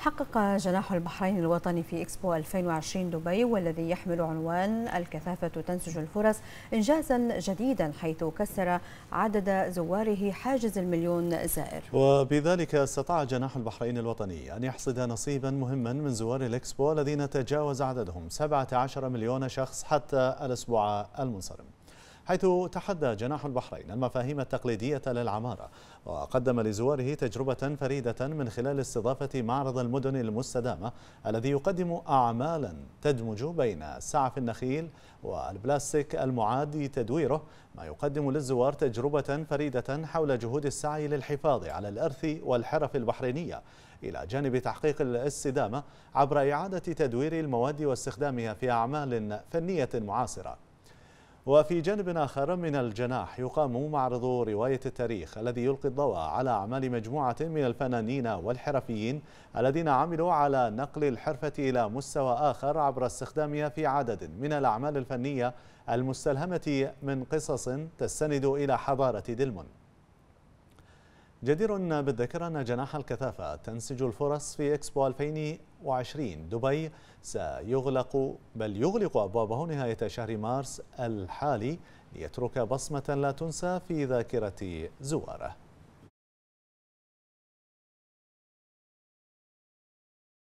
حقق جناح البحرين الوطني في إكسبو 2020 دبي والذي يحمل عنوان الكثافة تنسج الفرص إنجازا جديدا حيث كسر عدد زواره حاجز المليون زائر وبذلك استطاع جناح البحرين الوطني أن يحصد نصيبا مهما من زوار الإكسبو الذين تجاوز عددهم 17 مليون شخص حتى الأسبوع المنصرم حيث تحدى جناح البحرين المفاهيم التقليدية للعمارة وقدم لزواره تجربة فريدة من خلال استضافة معرض المدن المستدامة الذي يقدم أعمالا تدمج بين سعف النخيل والبلاستيك المعاد تدويره ما يقدم للزوار تجربة فريدة حول جهود السعي للحفاظ على الإرث والحرف البحرينية إلى جانب تحقيق الاستدامة عبر إعادة تدوير المواد واستخدامها في أعمال فنية معاصرة وفي جانب آخر من الجناح يقام معرض رواية التاريخ الذي يلقي الضوء على أعمال مجموعة من الفنانين والحرفيين الذين عملوا على نقل الحرفة إلى مستوى آخر عبر استخدامها في عدد من الأعمال الفنية المستلهمة من قصص تستند إلى حضارة دلمون جدير بالذكر أن جناح الكثافة تنسج الفرص في إكسبو 2020 دبي سيغلق بل يغلق أبوابه نهاية شهر مارس الحالي ليترك بصمة لا تنسى في ذاكرة زواره